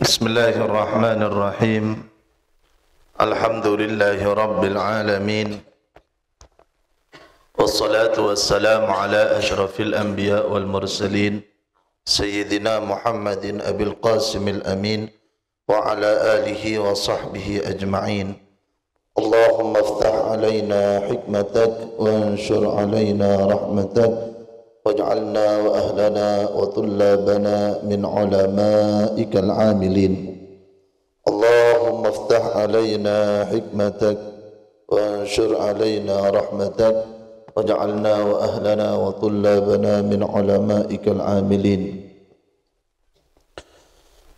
بسم الله الرحمن الرحيم الحمد لله رب العالمين والصلاة والسلام على أشرف الأنبياء والمرسلين سيدنا محمد أبي القاسم الأمين وعلى آله وصحبه أجمعين اللهم افتح علينا حكمتك وانشر علينا رحمتك واجعلنا وأهلنا وطلابنا من علمائك العاملين اللهم افتح علينا حكمتك وانشر علينا رحمتك واجعلنا وأهلنا وطلابنا من علمائك العاملين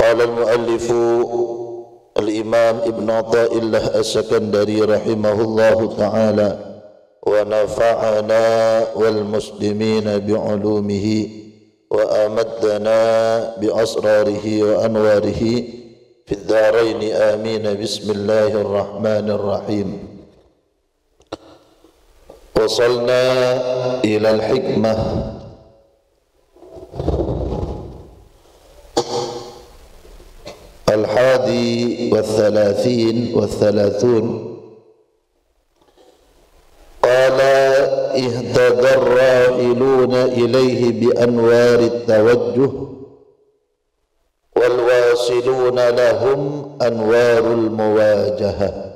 قال المؤلف الإمام ابن عطاء الله السكندري رحمه الله تعالى ونفعنا والمسلمين بعلومه وأمدنا بأسراره وأنواره في الدارين آمين بسم الله الرحمن الرحيم وصلنا إلى الحكمة الحادي والثلاثين والثلاثون اهتدى الرائلون إليه بأنوار التوجه والواصلون لهم أنوار المواجهة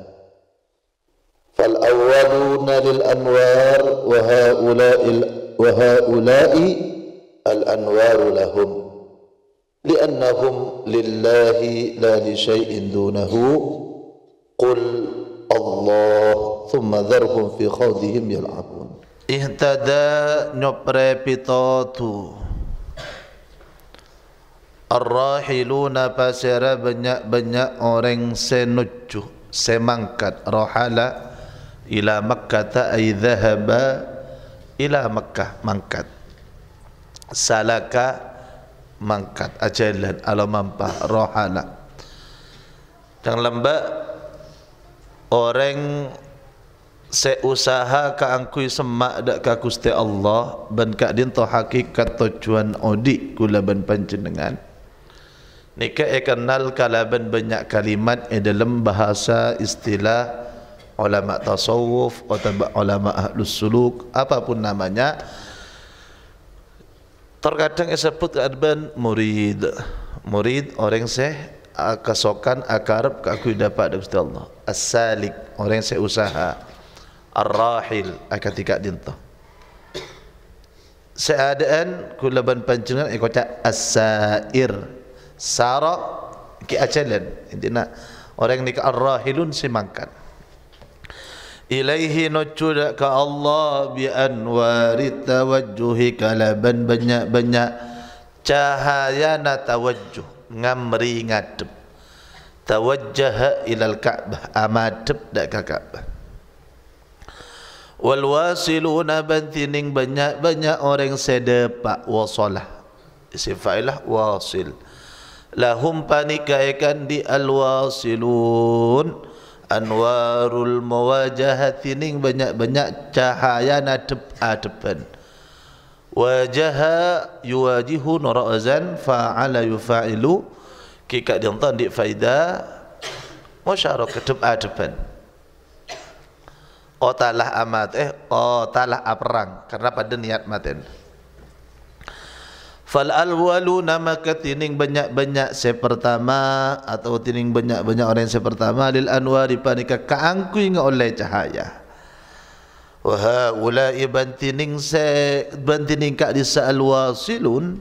فالأولون للأنوار وهؤلاء وهؤلاء الأنوار لهم لأنهم لله لا لشيء دونه قل الله ثم ذرهم في خوضهم يلعبون ihtada nyopre pitotu Ar-rahiluna pasira banyak-banyak orang senucu Semangkat rohala ila makkah ta'ai zahaba ila makkah mangkat Salaka mangkat ajalan alamampah rohala Dan lembak orang seusaha ka angkui semak dak ka Gusti Allah ben ka din to hakikat tujuan odi kula ben panjenengan Nika e kenal kalaban banyak kalimat e dalam bahasa istilah ulama tasawuf atau ulama ahlus suluk apapun namanya terkadang disebut e adban murid murid orang se kesokan akarab kaku dapat dari Allah as-salik orang saya usaha Ar-Rahil akan tiga dinta. Seadaan kulaban pancungan iko cak as-sair sara ki acalan inti nak orang ni ke ar-rahilun simangkan ilaihi nucuda ka Allah bi anwari tawajjuhi kalaban banyak-banyak cahaya na tawajjuh ngamri ngadep tawajjaha ilal ka'bah amadep dak ka ka'bah wal wasiluna bantining banyak-banyak orang sedepak wasalah sifailah wasil lahum panikaikan di al wasilun anwarul mawajahatining banyak-banyak cahaya nadep-adepan wajaha yuwajihu nurazan fa'ala yufa'ilu kika dintan di faidah masyarakat adepan Qatalah oh, amat eh qatalah oh, aperang karena pada niat maten. Fal alwalu nama ketining banyak-banyak se pertama atau tining banyak-banyak orang se pertama lil anwar dipanika kaangku ing oleh cahaya. Wa haula ibantining se bantining ka disa alwasilun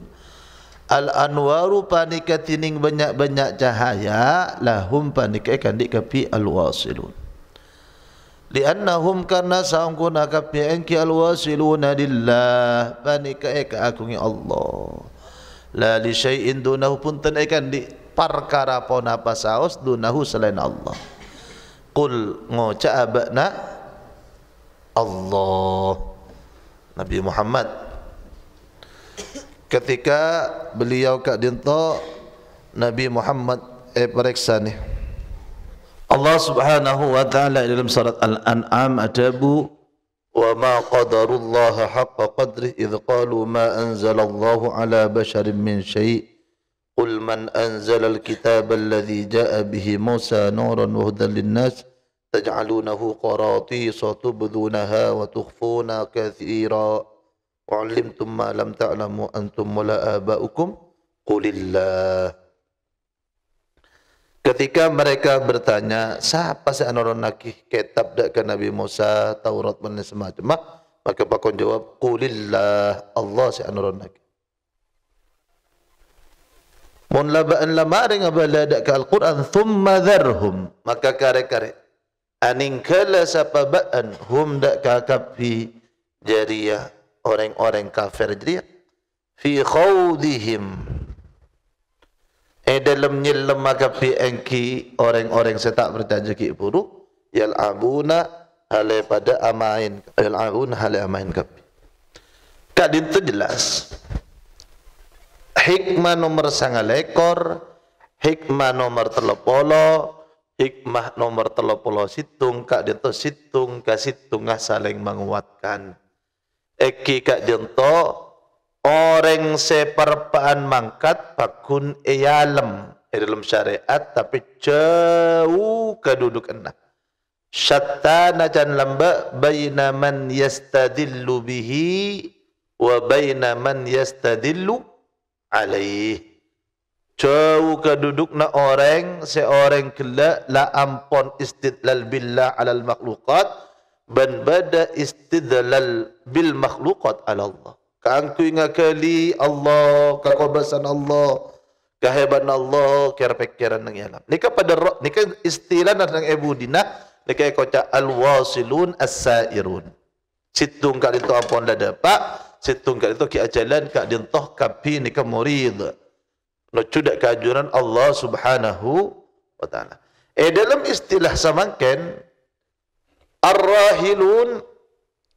al anwaru panika tining banyak-banyak cahaya lahum panika kandik kepi alwasilun liannahum karena saungkuna ka fi anki alwasiluna lillah bani ka eka agungi Allah la li syai'in dunahu pun ikan di perkara pon apa saos dunahu selain Allah qul ngoca abana Allah Nabi Muhammad ketika beliau kak dinto Nabi Muhammad eh periksa nih Allah Subhanahu wa taala dalam surat Al-An'am atabu wa ma qadarullaha haqqa qadrih idh qalu ma anzalallahu ala basharin min syai' قل من أنزل الكتاب الذي جاء به موسى نورا وهدى للناس تجعلونه قراطيس تبذونها وتخفون كثيرا وعلمتم ما لم تعلموا أنتم ولا آباؤكم قل الله Ketika mereka bertanya, siapa sih naki kitab dak Nabi Musa, Taurat dan semacam. Maka pakon jawab, Qulillah Allah si naki. Mun laba'an lamaring abala dak Al-Quran, thumma dharhum. Maka kare-kare. Aning kala sapaba'an hum dak kakapi jariah orang-orang kafir jariah. Fi khawdihim. Eh dalam nyelam maka pi engki orang-orang setak berjanji buruk yal abuna hale pada amain yal abuna hale amain kapi. Kadin tu jelas. Hikmah nomor sangat lekor, hikmah nomor telopolo hikmah nomor telepolo situng kak dinto situng kak situng saling menguatkan. Eki kak dinto Orang seperpaan mangkat bakun eyalem Eh, dalam syariat tapi jauh kedudukan. Syatta najan lamba baina man yastadillu bihi wa baina man yastadillu alaih. Jauh keduduk na orang seorang kelak la ampon istidlal billah alal makhlukat ban bada istidlal bil makhlukat alallah Kaangku ngakali Allah, kakobasan Allah, kehebatan Allah, kerpekiran nang alam. Nika pada roh, nika istilah nang Ebu dina, nika koca al-wasilun as-sairun. Situng kali itu apun dah dapat, situng kali itu ki ajalan kat dintoh kapi nika murid. No cudak kajuran Allah subhanahu wa ta'ala. Eh dalam istilah samangkan, arrahilun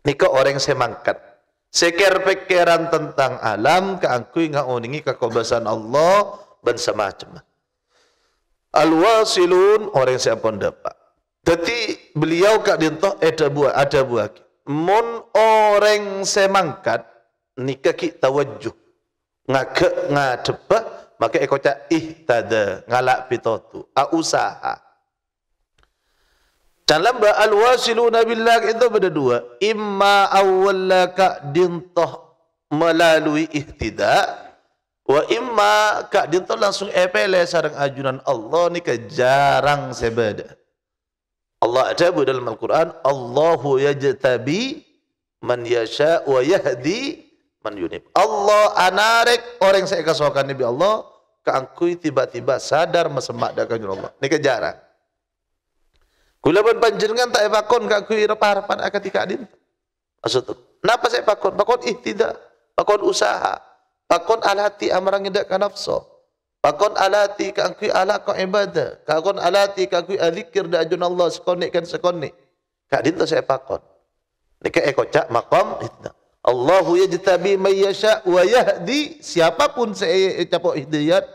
nika orang semangkat. Sekir-pikiran tentang alam, kaangkuy nga uningi kakobasan Allah, semacam. macam. Alwasilun, orang yang siapon dapat. Jadi beliau kak dintoh eh, ada buah, ada buah. Mon orang semangkat, nikah kita wajuh Ngake ngadebah, maka eko cak ihtada, ngalak pitotu, a usaha. Talabba al-wasiluna billah itu ada dua. Imma awwallaka dintoh melalui ihtida wa imma Kak dintoh langsung epele sarang ajunan Allah ni ke jarang sebeda. Allah ada dalam Al-Quran Allahu yajtabi man yasha wa yahdi man yunib. Allah anarek orang saya kasihkan Nabi Allah keangkui tiba-tiba sadar mesemak dakan Allah. Ni ke jarang. Kulaban panjenengan tak evakon kak kuira parapan akan tidak adin. Maksud Napa saya pakon? Pakon ih tidak. Pakon usaha. Pakon alati amarang tidak kanafso. Pakon alati ka angkui ala ka ibadah. Kakon alati ka alikir azikir da ajun Allah sekonik kan sekonik. Kak adin tu saya pakon. Ni ka kocak makam Allahu yajtabi man yasha wa yahdi siapapun saya capok hidayat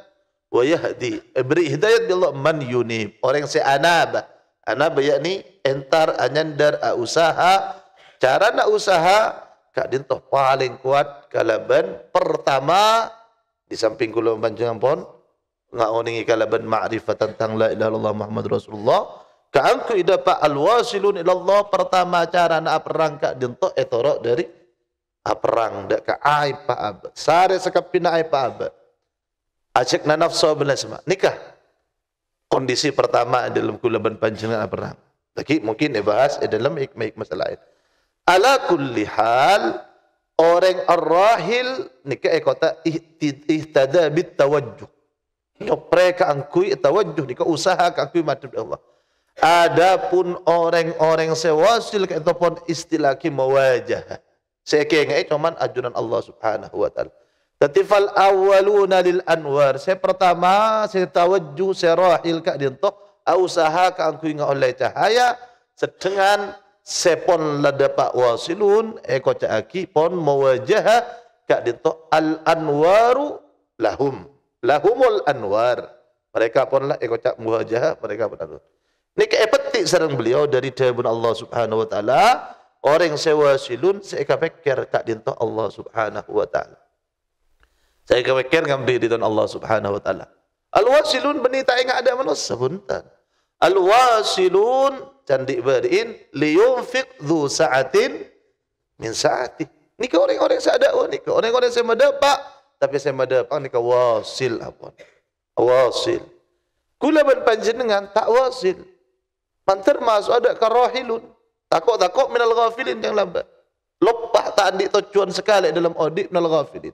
wa yahdi beri hidayat ya Allah man yunib orang yang saya anabah Ana bayakni entar anyandar a usaha cara nak usaha kak dintoh paling kuat kalaban pertama di samping kula panjenengan pon ngaoningi kalaban ma'rifat tentang la ilaha illallah Muhammad Rasulullah kaangku ida pak alwasilun ilallah pertama nak perang kak dintoh etorok dari perang dak ka aib pa ab sare sekapina aib pa ab ajek na nafsu bil nikah kondisi pertama dalam kulaban panjenengan pernah. Tapi mungkin dibahas dalam hikmah-hikmah selain. Ala kulli hal orang arrahil rahil nika ekota ihtada bit tawajjuh. Nyopre ka angkui tawajjuh nika usaha angkui madhab Allah. Adapun orang-orang sewasil ke ataupun istilaki mewajah. Sekengnya eh, cuman ajunan Allah Subhanahu wa taala. Tatifal awaluna lil anwar. Saya pertama, saya tawajjuh, saya rahil ka dintok, ausaha ka angku inga oleh cahaya, sedengan sepon ladapak wasilun, eko eh, caaki pon mewajah ka dintok al anwaru lahum. Lahumul anwar. Mereka pun lah eko eh, cak mereka pun anwar. Ini kepetik sarang beliau dari Tuhan Allah subhanahu wa ta'ala. Orang sewasilun, seka kapekir kak dintok Allah subhanahu wa ta'ala. Saya kewekir ngambil di Allah subhanahu wa ta'ala. Al-wasilun benita ingat ada manusia buntan. Al-wasilun candik beriin liyunfik dhu sa'atin min sa'ati. Ni ke orang-orang saya ada ni ke orang-orang saya mendapat tapi saya mendapat nikah ke wasil apa? Wasil. Kula ben panjenengan tak wasil. Mantar masuk ada karahilun. Takut-takut minal ghafilin yang lambat. Lopah tak andik tujuan sekali dalam audit minal ghafilin.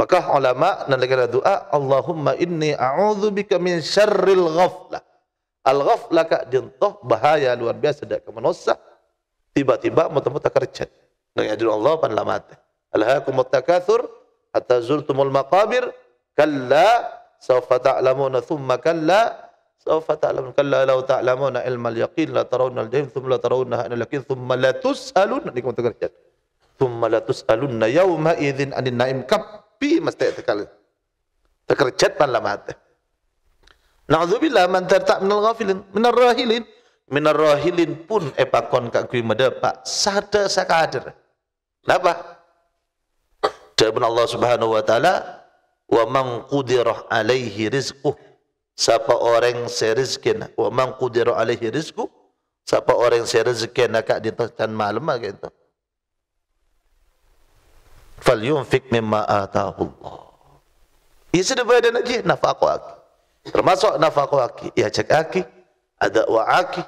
Maka ulama nandakan doa, Allahumma inni a'udzubika min syarril ghaflah. Al-ghaflah kak jentoh bahaya luar biasa dak kemenosa. Tiba-tiba mata-mata kerjat. Nah, ya Allah pan lamate. Alhaakum takatsur hatta zurtumul maqabir. Kalla sawfa ta'lamuna thumma kalla sawfa ta'lamuna kalla law ta'lamuna ilmal yaqin la tarawna al-jahim thumma la tarawna al-yaqin thumma la tus'alun. Ini kemata kerjat. Thumma la tus'alunna yawma idzin anin naim kab Bi mesti tekal. Tekerjat pan lama hati. Na'udzubillah man tertak minal ghafilin, minal rahilin. Minal rahilin pun epakon kak kui medepak. Sada sakadir. Kenapa? Jawaban Allah subhanahu wa ta'ala. Wa man qudirah alaihi rizquh. Siapa orang serizkin. Wa man qudirah alaihi rizquh. Siapa orang serizkin nak ditantan malam gitu falyunfik mimma ataahu Allah. Ya sedekah dan haji nafaqo aki. Termasuk nafaqo aki, ya cek aki, ada wa aki,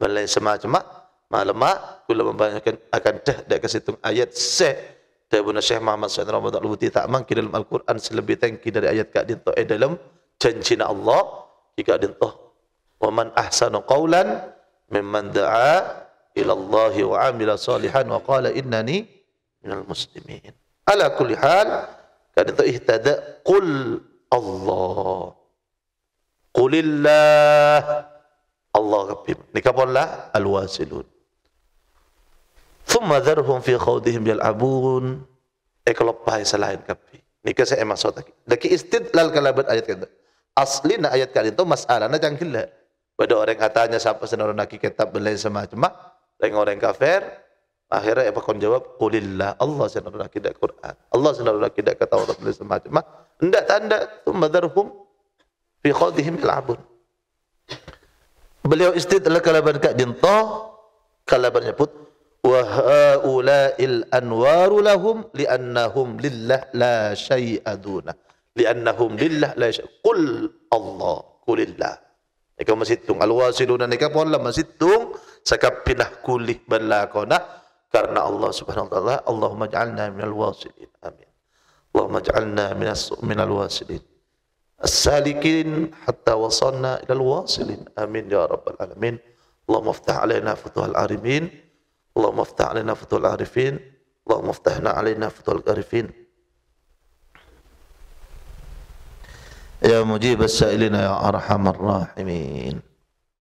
dan lain semacam. Malama kula membayangkan akan dah dak tung ayat se dari Bunda Syekh Muhammad Said Ramadan Al-Buti tak mangki dalam Al-Quran selebih tengki dari ayat kak dintoh eh dalam janji Allah jika dintoh wa man ahsanu qawlan mimman da'a ila wa amila salihan wa qala innani minal muslimin Ala kulli hal, kada itu ihtada qul Allah. Qulillah Allah Rabbim. Nikaballah al-wasilun. Thumma dharhum fi khawdihim yal'abun. Ikalopah eh, selain kapi. Nika saya maksud lagi. Daki istidlal kalabat ayat kata. na ayat kali itu masalah. masalahnya cangkila. Pada orang katanya siapa senaruh naki kitab belai semacam. Orang orang kafir Akhirnya apa kon jawab? Kulillah Allah senarulah tidak Quran. Allah senarulah tidak kata orang beliau semacam. Mak, enggak tanda. Tumadarhum fi khawdihim il'abun. Beliau istidlah kalaban kak jintoh. Kalabannya put. il anwarulahum li annahum lillah la li annahum lillah la syai'aduna. Allah. kulillah. Ika masih tung. Al-wasiluna nikah pola masih tung. Sakap pinah kulih balakona. karena Allah Subhanahu wa taala Allahumma ij'alna minal wasilin amin Allahumma ij'alna minas minal wasilin السالكين حتى وصلنا إلى الواصلين آمين يا رب العالمين اللهم افتح علينا فتوح العارفين اللهم افتح علينا فتوح العارفين اللهم افتحنا علينا فتوح العارفين يا مجيب السائلين يا أرحم الراحمين